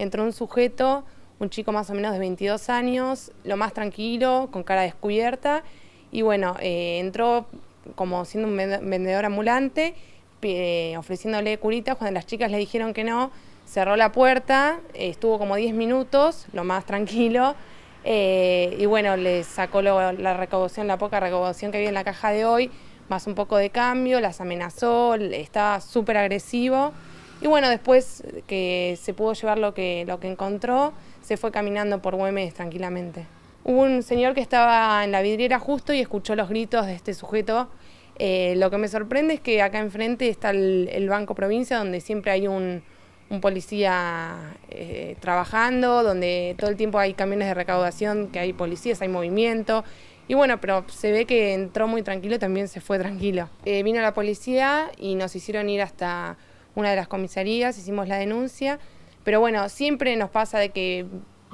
entró un sujeto, un chico más o menos de 22 años, lo más tranquilo, con cara descubierta, y bueno, eh, entró como siendo un vendedor ambulante, eh, ofreciéndole curitas, cuando las chicas le dijeron que no, cerró la puerta, estuvo como 10 minutos, lo más tranquilo, eh, y bueno, le sacó la recaudación, la poca recaudación que había en la caja de hoy, más un poco de cambio, las amenazó, estaba súper agresivo. Y bueno, después que se pudo llevar lo que, lo que encontró, se fue caminando por Güemes tranquilamente. Hubo un señor que estaba en la vidriera justo y escuchó los gritos de este sujeto. Eh, lo que me sorprende es que acá enfrente está el, Banco Provincia, donde siempre hay un, policía eh, trabajando, donde todo el tiempo hay camiones de recaudación, que hay policías, hay movimiento. Y bueno, pero se ve que entró muy tranquilo y también se fue tranquilo. Eh, vino la policía y nos hicieron ir hasta una de las comisarías, hicimos la denuncia, pero bueno, siempre nos pasa de que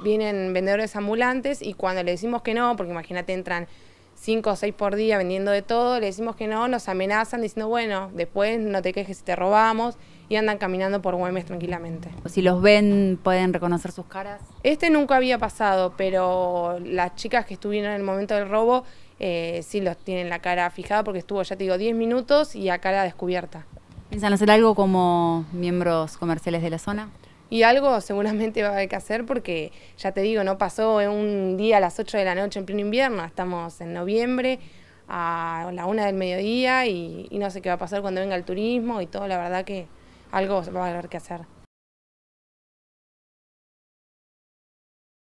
vienen vendedores ambulantes y cuando le decimos que no, porque imagínate entran cinco o seis por día vendiendo de todo, le decimos que no, nos amenazan diciendo, bueno, después no te quejes si te robamos y andan caminando por Güemes tranquilamente. Si los ven, ¿pueden reconocer sus caras? Este nunca había pasado, pero las chicas que estuvieron en el momento del robo eh, sí los tienen la cara fijada porque estuvo, ya te digo, 10 minutos y a cara descubierta. ¿Piensan hacer algo como miembros comerciales de la zona? Y algo seguramente va a haber que hacer porque, ya te digo, no pasó un día a las 8 de la noche en pleno invierno, estamos en noviembre a la 1 del mediodía y no sé qué va a pasar cuando venga el turismo y todo, la verdad que algo va a haber que hacer.